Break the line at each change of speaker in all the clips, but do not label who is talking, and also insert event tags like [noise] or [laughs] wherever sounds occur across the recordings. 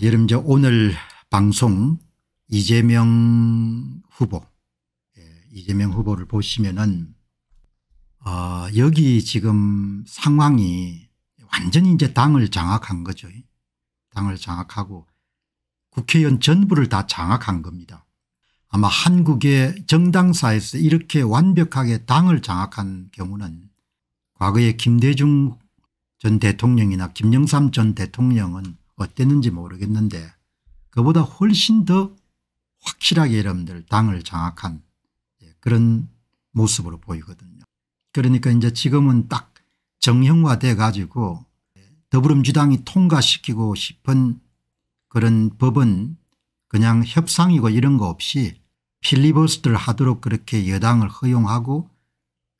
여러분 이제 오늘 방송 이재명 후보 예, 이재명 후보를 보시면은 어 여기 지금 상황이 완전히 이제 당을 장악한 거죠. 당을 장악하고 국회의원 전부를 다 장악한 겁니다. 아마 한국의 정당사에서 이렇게 완벽하게 당을 장악한 경우는 과거에 김대중 전 대통령이나 김영삼 전 대통령은 어땠는지 모르겠는데 그보다 훨씬 더 확실하게 여러분들 당을 장악한 예, 그런 모습으로 보이거든요. 그러니까 이제 지금은 딱 정형화돼 가지고 더불어민주당이 통과시키고 싶은 그런 법은 그냥 협상이고 이런 거 없이 필리버스터를 하도록 그렇게 여당을 허용하고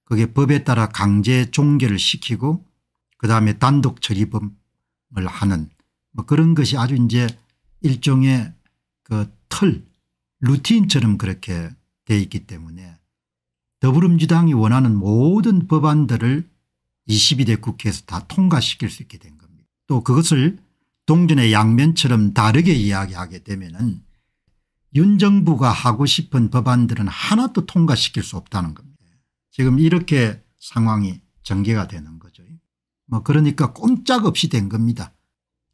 그게 법에 따라 강제 종결을 시키고 그다음에 단독 처리범을 하는 뭐 그런 것이 아주 이제 일종의 그틀 루틴처럼 그렇게 돼 있기 때문에 더불어민주당이 원하는 모든 법안들을 22대 국회에서 다 통과시킬 수 있게 된 겁니다. 또 그것을 동전의 양면처럼 다르게 이야기하게 되면 은윤 정부가 하고 싶은 법안들은 하나도 통과시킬 수 없다는 겁니다. 지금 이렇게 상황이 전개가 되는 거죠. 뭐 그러니까 꼼짝없이 된 겁니다.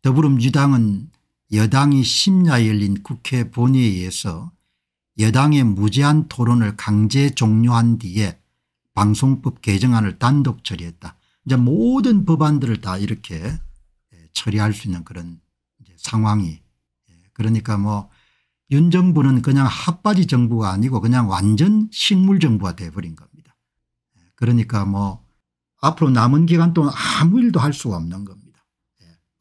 더불어민주당은 여당이 심야 열린 국회 본회의에서 여당의 무제한 토론을 강제 종료한 뒤에 방송법 개정안을 단독 처리했다. 이제 모든 법안들을 다 이렇게 예, 처리할 수 있는 그런 상황이 예, 그러니까 뭐윤 정부는 그냥 핫바지 정부가 아니고 그냥 완전 식물 정부가 돼버린 겁니다. 예, 그러니까 뭐 앞으로 남은 기간 동안 아무 일도 할 수가 없는 겁니다.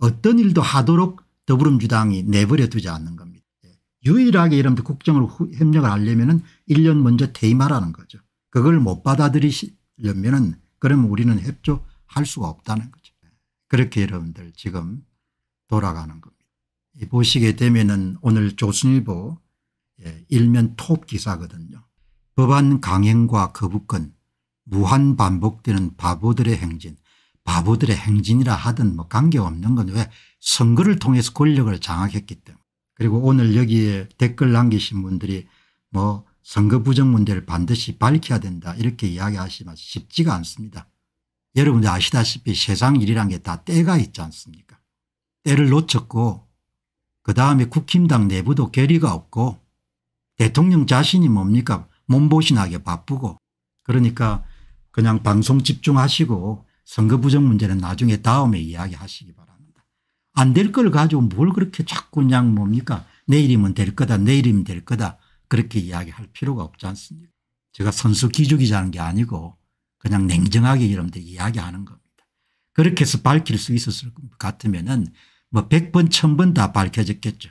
어떤 일도 하도록 더불어민주당이 내버려 두지 않는 겁니다. 예. 유일하게 이런 국정을 협력을 하려면 1년 먼저 퇴임하라는 거죠. 그걸 못 받아들이려면 그러면 우리는 협조할 수가 없다는 거죠. 예. 그렇게 여러분들 지금 돌아가는 겁니다. 보시게 되면 오늘 조선일보 예, 일면 톱 기사거든요. 법안 강행과 거부권 무한 반복되는 바보들의 행진 바보들의 행진이라 하든 뭐 관계없는 건 왜 선거를 통해서 권력을 장악했기 때문에 그리고 오늘 여기에 댓글 남기신 분들이 뭐 선거 부정 문제를 반드시 밝혀야 된다 이렇게 이야기하시면 쉽지가 않습니다. 여러분들 아시다시피 세상 일이란 게 다 때가 있지 않습니까 때를 놓쳤고 그다음에 국힘당 내부도 결의가 없고 대통령 자신이 뭡니까 몸보신하게 바쁘고 그러니까 그냥 방송 집중하시고 선거 부정 문제는 나중에 다음에 이야기하시기 바랍니다. 안 될 걸 가지고 뭘 그렇게 자꾸 그냥 뭡니까 내일이면 될 거다 내일이면 될 거다 그렇게 이야기할 필요가 없지 않습니까 제가 선수 기죽이자는 게 아니고 그냥 냉정하게 여러분들 이야기하는 겁니다. 그렇게 해서 밝힐 수 있었을 것 같으면 은뭐 100번 1000번 다 밝혀졌겠죠.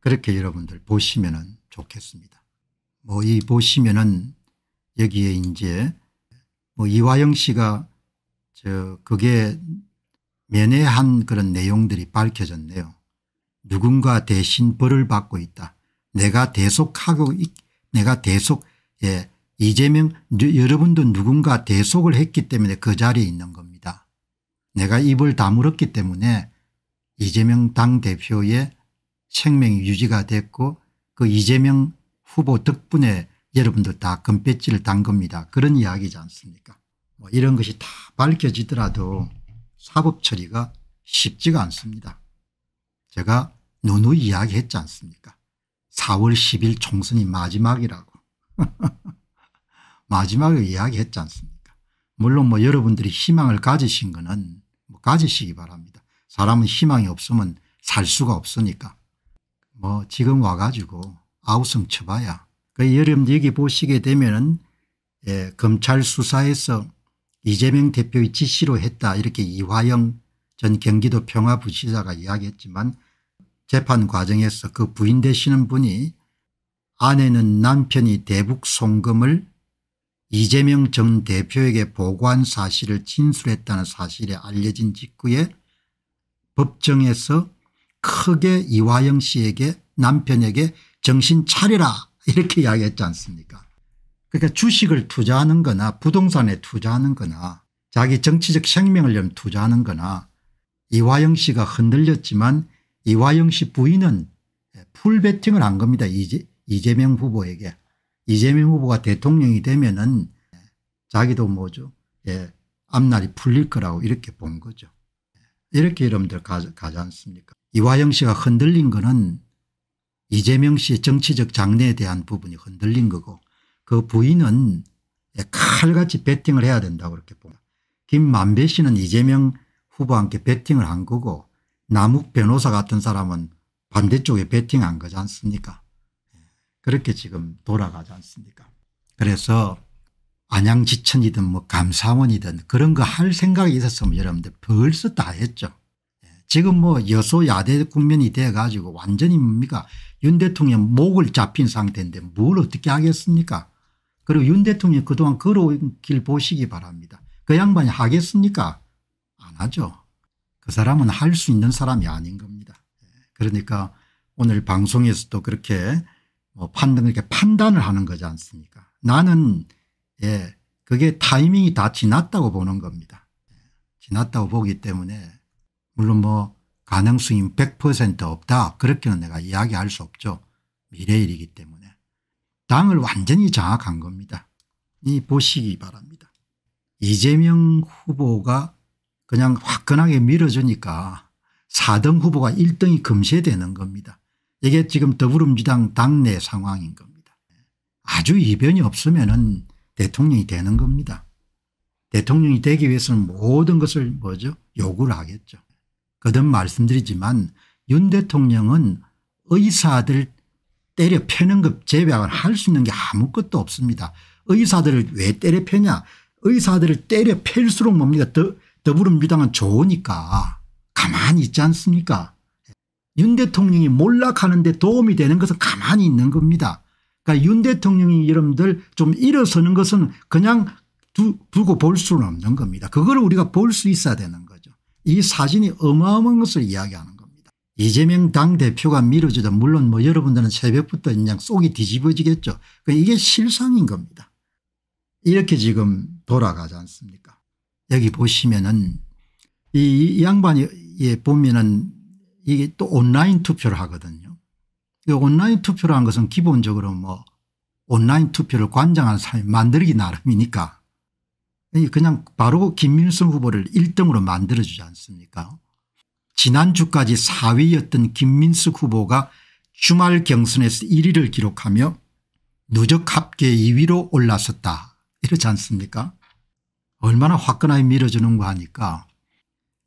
그렇게 여러분들 보시면 은 좋겠습니다. 뭐 이 보시면 은 여기에 이제 뭐 이화영 씨가 저 그게 면회한 그런 내용들이 밝혀졌네요. 누군가 대신 벌을 받고 있다. 내가 대속하고 내가 대속 예 이재명 여러분도 누군가 대속을 했기 때문에 그 자리에 있는 겁니다. 내가 입을 다물었기 때문에 이재명 당대표의 생명이 유지가 됐고 그 이재명 후보 덕분에 여러분들 다 금배지를 단 겁니다. 그런 이야기지 않습니까 뭐 이런 것이 다 밝혀지더라도 사법 처리가 쉽지가 않습니다. 제가 누누이 야기했지 않습니까 4월 10일 총선이 마지막이라고 [laughs] 마지막에 이야기했지 않습니까 물론 뭐 여러분들이 희망을 가지신 거는 뭐 가지시기 바랍니다. 사람은 희망이 없으면 살 수가 없으니까 뭐 지금 와가지고 아우성 쳐봐야 그 여러분 여기 보시게 되면은 예, 검찰 수사에서 이재명 대표의 지시로 했다 이렇게 이화영 전 경기도 평화부시사가 이야기했지만 재판 과정에서 그 부인 되시는 분이 아내는 남편이 대북 송금을 이재명 전 대표에게 보고한 사실을 진술했다는 사실에 알려진 직후에 법정에서 크게 이화영 씨에게 남편에게 정신 차리라 이렇게 이야기했지 않습니까 그러니까 주식을 투자하는 거나 부동산에 투자하는 거나 자기 정치적 생명을 위해 투자하는 거나 이화영 씨가 흔들렸지만 이화영 씨 부인은 풀베팅을 한 겁니다. 이재, 이재명 후보에게. 이재명 후보가 대통령이 되면은 자기도 뭐죠. 예, 앞날이 풀릴 거라고 이렇게 본 거죠. 예, 이렇게 여러분들 가 가지 않습니까? 이화영 씨가 흔들린 거는 이재명 씨의 정치적 장래에 대한 부분이 흔들린 거고 그 부인은 칼같이 배팅을 해야 된다고 그렇게 봅니다. 김만배 씨는 이재명 후보와 함께 배팅을 한 거고 남욱 변호사 같은 사람은 반대쪽에 배팅한 거지 않습니까 그렇게 지금 돌아가지 않습니까 그래서 안양지천이든 뭐 감사원이든 그런 거 할 생각이 있었으면 여러분들 벌써 다 했죠. 지금 뭐 여소야대 국면이 돼가지고 완전히 뭡니까 윤 대통령 목을 잡힌 상태인데 뭘 어떻게 하겠습니까 그리고 윤 대통령 그동안 걸어온 길 보시기 바랍니다. 그 양반이 하겠습니까? 안 하죠. 그 사람은 할 수 있는 사람이 아닌 겁니다. 그러니까 오늘 방송에서도 그렇게 뭐 판단, 이렇게 판단을 하는 거지 않습니까? 나는, 예, 그게 타이밍이 다 지났다고 보는 겁니다. 지났다고 보기 때문에, 물론 뭐, 가능성이 100% 없다. 그렇게는 내가 이야기할 수 없죠. 미래일이기 때문에. 당을 완전히 장악한 겁니다. 이 보시기 바랍니다. 이재명 후보가 그냥 화끈하게 밀어주니까 4등 후보가 1등이 금세되는 겁니다. 이게 지금 더불어민주당 당내 상황인 겁니다. 아주 이변이 없으면 은 대통령이 되는 겁니다. 대통령이 되기 위해서는 모든 것을 뭐죠 요구를 하겠죠. 거듭 말씀드리지만 윤 대통령은 의사들 때려 패는 것 제외하고는 할수 있는 게 아무것도 없습니다. 의사들을 왜 때려 패냐 의사들을 때려 팰수록 뭡니까 더, 더불어민주당은 좋으니까 가만히 있지 않습니까 윤 대통령이 몰락하는데 도움이 되는 것은 가만히 있는 겁니다. 그러니까 윤 대통령이 여러분들 좀 일어서는 것은 그냥 두, 두고 볼 수는 없는 겁니다. 그걸 우리가 볼 수 있어야 되는 거죠. 이 사진이 어마어마한 것을 이야기하는 거죠. 이재명 당대표가 밀어주자 물론 뭐 여러분들은 새벽부터 그냥 속이 뒤집어지겠죠. 그러니까 이게 실상인 겁니다. 이렇게 지금 돌아가지 않습니까 여기 보시면은 이 양반이 보면은 이게 또 온라인 투표를 하거든요. 이 온라인 투표를 한 것은 기본적으로 뭐 온라인 투표를 관장하는 사람이 만들기 나름이니까 그냥 바로 김민성 후보를 1등으로 만들어주지 않습니까 지난주까지 4위였던 김민숙 후보가 주말 경선에서 1위를 기록하며 누적 합계 2위로 올라섰다 이러지 않습니까 얼마나 화끈하게 밀어주는거 하니까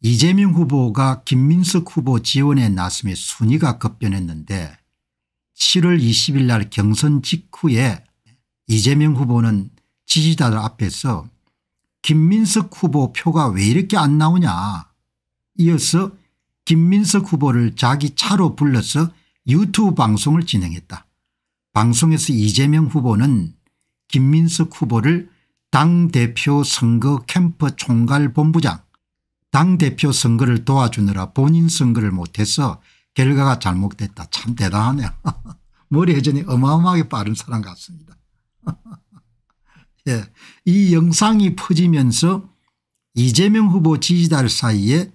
이재명 후보가 김민석 후보 지원에 나서며 순위가 급변했는데 7월 20일 날 경선 직후에 이재명 후보는 지지자들 앞에서 김민석 후보 표가 왜 이렇게 안 나오냐 이어서 김민석 후보를 자기 차로 불러서 유튜브 방송을 진행했다. 방송에서 이재명 후보는 김민석 후보를 당대표 선거 캠프 총괄본부장 당대표 선거를 도와주느라 본인 선거를 못해서 결과가 잘못됐다. 참 대단하네요. [laughs] 머리 회전이 어마어마하게 빠른 사람 같습니다. [laughs] 예, 이 영상이 퍼지면서 이재명 후보 지지자들 사이에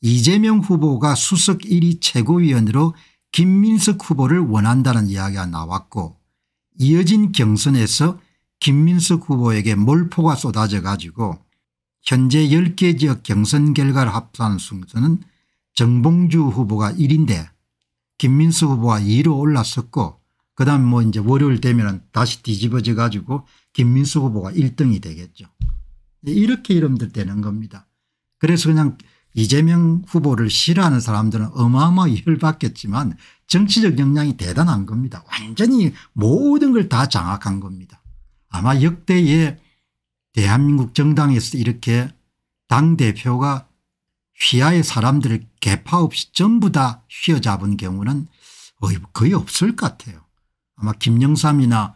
이재명 후보가 수석 1위 최고위원으로 김민석 후보를 원한다는 이야기가 나왔고 이어진 경선에서 김민석 후보에게 몰포가 쏟아져 가지고 현재 10개 지역 경선 결과를 합산 한 순서는 정봉주 후보가 1인데 김민석 후보가 2로 올랐었고 그 다음 뭐 이제 월요일 되면 다시 뒤집어져 가지고 김민석 후보가 1등이 되겠죠. 이렇게 이름들 되는 겁니다. 그래서 그냥 이재명 후보를 싫어하는 사람들은 어마어마하게 열받겠지만 정치적 역량이 대단한 겁니다. 완전히 모든 걸 다 장악한 겁니다. 아마 역대의 대한민국 정당에서 이렇게 당대표가 휘하의 사람들을 개파 없이 전부 다 휘어잡은 경우는 거의 없을 것 같아요. 아마 김영삼이나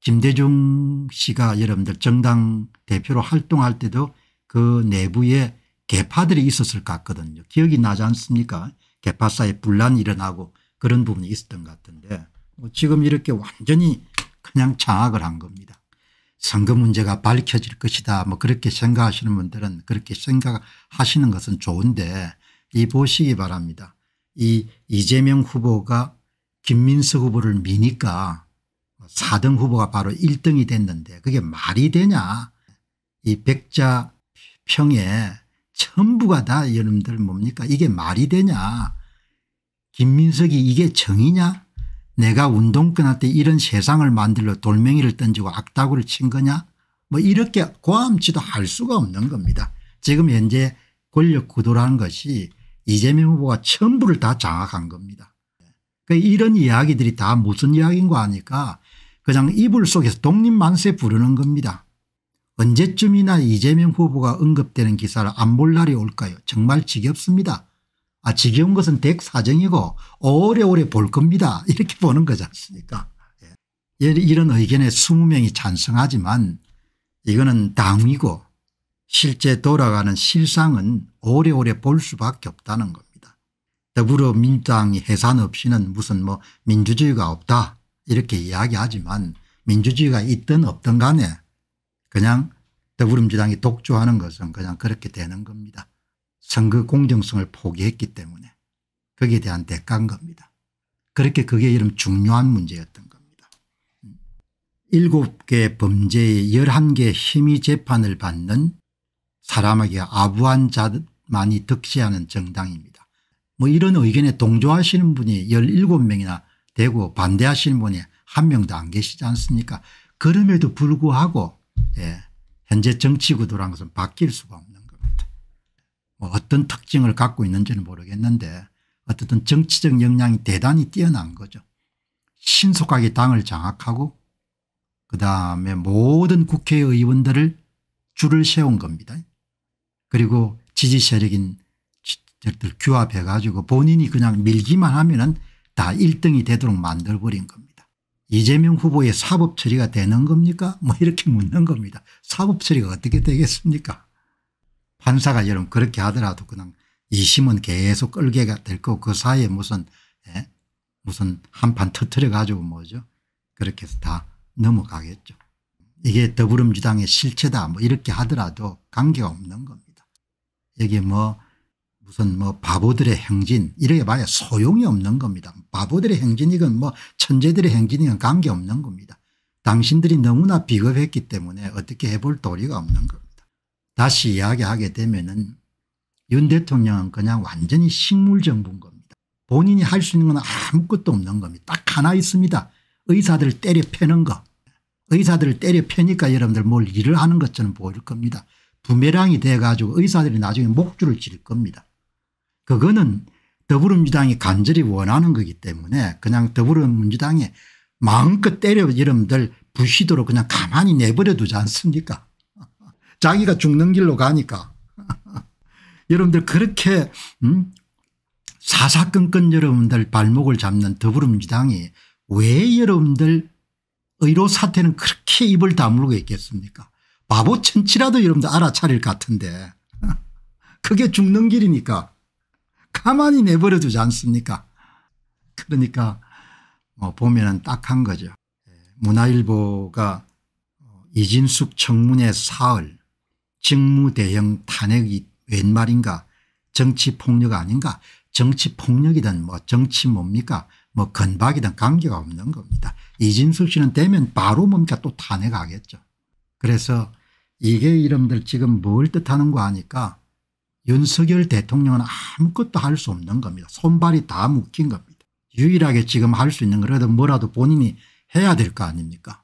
김대중 씨가 여러분들 정당 대표로 활동할 때도 그 내부에 개파들이 있었을 것 같거든요. 기억이 나지 않습니까? 개파 사이 분란이 일어나고 그런 부분이 있었던 것 같은데 뭐 지금 이렇게 완전히 그냥 장악을 한 겁니다. 선거 문제가 밝혀질 것이다 뭐 그렇게 생각하시는 분들은 그렇게 생각하시는 것은 좋은데 이 보시기 바랍니다. 이 이재명 후보가 김민석 후보를 미니까 4등 후보가 바로 1등이 됐는데 그게 말이 되냐 이 백자 평에 전부가 다 여러분들 뭡니까 이게 말이 되냐 김민석이 이게 정이냐 내가 운동권한테 이런 세상을 만들러 돌멩이를 던지고 악다구를 친 거냐 뭐 이렇게 고함치도 할 수가 없는 겁니다. 지금 현재 권력 구도라는 것이 이재명 후보가 전부를 다 장악한 겁니다. 그러니까 이런 이야기들이 다 무슨 이야기인 거 아니까 그냥 이불 속에서 독립만세 부르는 겁니다. 언제쯤이나 이재명 후보가 언급되는 기사를 안 볼 날이 올까요 정말 지겹습니다. 아 지겨운 것은 댁사정이고 오래오래 볼 겁니다 [laughs] 이렇게 보는 거지 않습니까 예. 예 이런 의견에 20명이 찬성하지만 이거는 당이고 실제 돌아가는 실상은 오래오래 볼 수밖에 없다는 겁니다. 더불어민주당이 해산 없이는 무슨 뭐 민주주의가 없다 이렇게 이야기하지만 민주주의가 있든 없든 간에 그냥 더불어민주당이 독주하는 것은 그냥 그렇게 되는 겁니다. 선거 그 공정성을 포기했기 때문에 거기에 대한 대가인 겁니다. 그렇게 그게 이런 중요한 문제였던 겁니다. 음. 일개 범죄의 열한 개 심의 재판을 받는 사람에게 아부한 자만이 득세하는 정당입니다. 뭐 이런 의견에 동조하시는 분이 17명이나 되고 반대하시는 분이 한 명도 안 계시지 않습니까 그럼에도 불구하고 예. 현재 정치 구도란 것은 바뀔 수가 없는 겁니다. 뭐 어떤 특징을 갖고 있는지는 모르겠는데 어쨌든 정치적 역량이 대단히 뛰어난 거죠. 신속하게 당을 장악하고 그다음에 모든 국회의원들을 줄을 세운 겁니다. 그리고 지지 세력인 규합해 가지고 본인이 그냥 밀기만 하면 은다 1등이 되도록 만들어버린 겁니다. 이재명 후보의 사법 처리가 되는 겁니까? 뭐 이렇게 묻는 겁니다. 사법 처리가 어떻게 되겠습니까? 판사가 여러분 그렇게 하더라도 그냥 이심은 계속 끌게가 될 거고 그 사이에 무슨 예? 무슨 한 판 터트려 가지고 뭐죠 그렇게 해서 다 넘어가겠죠. 이게 더불어민주당의 실체다 뭐 이렇게 하더라도 관계가 없는 겁니다. 여기 뭐 무슨 뭐 바보들의 행진 이래 봐야 소용이 없는 겁니다. 바보들의 행진이건 뭐 천재들의 행진이건 관계없는 겁니다. 당신들이 너무나 비겁했기 때문에 어떻게 해볼 도리가 없는 겁니다. 다시 이야기하게 되면 은윤 대통령은 그냥 완전히 식물정부인 겁니다. 본인이 할 수 있는 건 아무것도 없는 겁니다. 딱 하나 있습니다. 의사들을 때려 패는 거. 의사들을 때려 패니까 여러분들 뭘 일을 하는 것처럼 보일 겁니다. 부메랑이 돼가지고 의사들이 나중에 목줄을 질 겁니다. 그거는 더불어민주당이 간절히 원하는 거기 때문에 그냥 더불어민주당에 마음껏 때려 이름들 부시도록 그냥 가만히 내버려 두지 않습니까 [laughs] 자기가 죽는 길로 가니까 [laughs] 여러분들 그렇게 음? 사사건건 여러분들 발목을 잡는 더불어민주당이 왜 여러분들 의료 사태는 그렇게 입을 다물고 있겠습니까 바보 천치라도 여러분들 알아차릴 것 같은데 [laughs] 그게 죽는 길이니까 가만히 내버려 두지 않습니까 그러니까 뭐 보면 딱한 거죠. 문화일보가 이진숙 청문회 사흘 직무대형 탄핵이 웬 말인가 정치폭력 아닌가 정치폭력이든 뭐 정치 뭡니까 뭐 건박이든 관계가 없는 겁니다. 이진숙 씨는 되면 바로 뭡니까 또 탄핵하겠죠. 그래서 이게 이름들 지금 뭘 뜻하는 거 아니까 윤석열 대통령은 아무것도 할 수 없는 겁니다. 손발이 다 묶인 겁니다. 유일하게 지금 할 수 있는 거라도 뭐라도 본인이 해야 될 거 아닙니까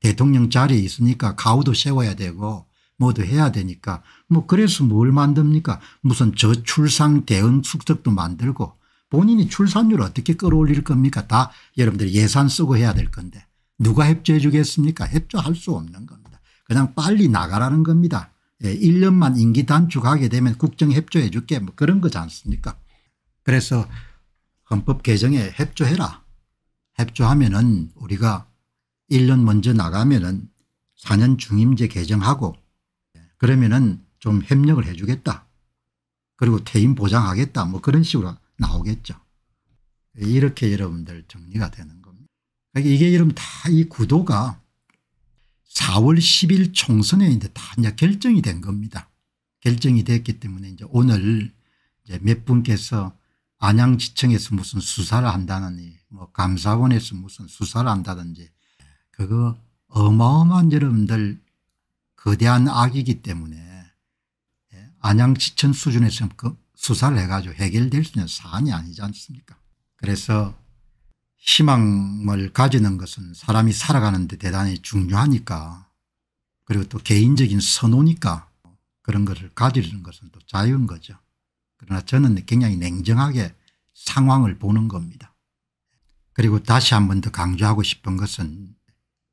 대통령 자리에 있으니까 가우도 세워야 되고 뭐도 해야 되니까 뭐 그래서 뭘 만듭니까 무슨 저출산 대응 숙적도 만들고 본인이 출산율 어떻게 끌어올릴 겁니까 다 여러분들 예산 쓰고 해야 될 건데 누가 협조해 주겠습니까 협조할 수 없는 겁니다 그냥 빨리 나가라는 겁니다 1년만 예, 임기 단축하게 되면 국정 협조해 줄게 뭐 그런 거지 않습니까 그래서 헌법 개정에 협조해라 협조하면 은 우리가 1년 먼저 나가면 은 4년 중임제 개정하고 예, 그러면 은좀 협력을 해 주겠다 그리고 퇴임 보장하겠다 뭐 그런 식으로 나오겠죠 이렇게 여러분들 정리가 되는 겁니다 그러니까 이게 여러분 다이 구도가 4월 10일 총선에 이제 다 이제 결정이 된 겁니다. 결정이 됐기 때문에 이제 오늘 이제 몇 분께서 안양지청에서 무슨 수사를 한다든지뭐 감사원에서 무슨 수사를 한다든지 그거 어마어마한 여러분들 거대한 악이기 때문에 예, 안양지청 수준에서 그 수사를 해가지고 해결될 수 있는 사안이 아니지 않습니까 그래서 희망을 가지는 것은 사람이 살아가는 데 대단히 중요하니까 그리고 또 개인적인 선호니까 그런 것을 가지는 것은 또 자유인 거죠. 그러나 저는 굉장히 냉정하게 상황을 보는 겁니다. 그리고 다시 한 번 더 강조하고 싶은 것은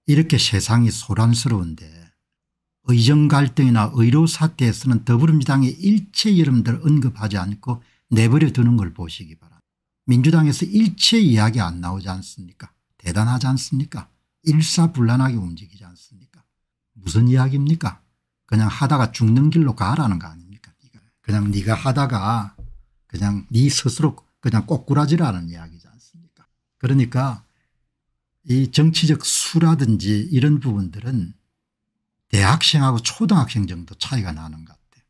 이렇게 세상이 소란스러운데 의정 갈등이나 의료 사태에서는 더불어민주당의 일체 이름들 언급하지 않고 내버려 두는 걸 보시기 바랍니다. 민주당에서 일체 이야기 안 나오지 않습니까 대단하지 않습니까 일사불란하게 움직이지 않습니까 무슨 이야기입니까 그냥 하다가 죽는 길로 가라는 거 아닙니까 그냥 네가 하다가 그냥 네 스스로 그냥 꼬꾸라지라는 이야기지 않습니까 그러니까 이 정치적 수라든지 이런 부분들은 대학생하고 초등학생 정도 차이가 나는 것 같아요.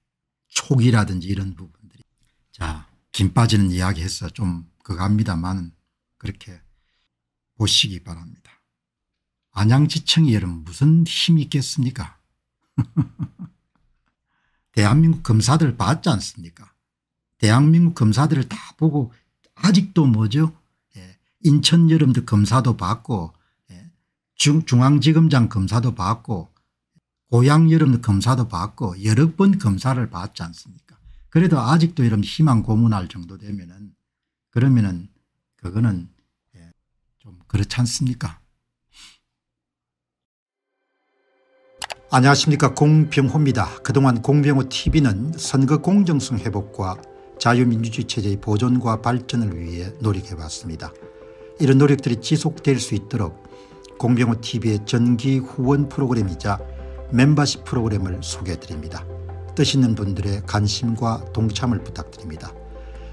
초기라든지 이런 부분들이. 자, 김 빠지는 이야기 해서 좀 그갑니다만 그렇게 보시기 바랍니다. 안양지청이 여러분 무슨 힘이 있겠습니까? [laughs] 대한민국 검사들 봤지 않습니까? 대한민국 검사들을 다 보고 아직도 뭐죠? 예, 인천 여름도 검사도 봤고 예, 중, 중앙지검장 검사도 봤고 고향 여름 검사도 봤고 여러 번 검사를 봤지 않습니까? 그래도 아직도 이런 희망 고문할 정도 되면은 그러면은 그거는 예, 좀 그렇지 않습니까? 안녕하십니까 공병호입니다. 그동안 공병호 tv는 선거 공정성 회복과 자유민주주의 체제의 보존과 발전을 위해 노력해왔습니다. 이런 노력들이 지속될 수 있도록 공병호 tv의 전기 후원 프로그램이자 멤버십 프로그램을 소개해드립니다. 뜻 있는 분들의 관심과 동참을 부탁드립니다.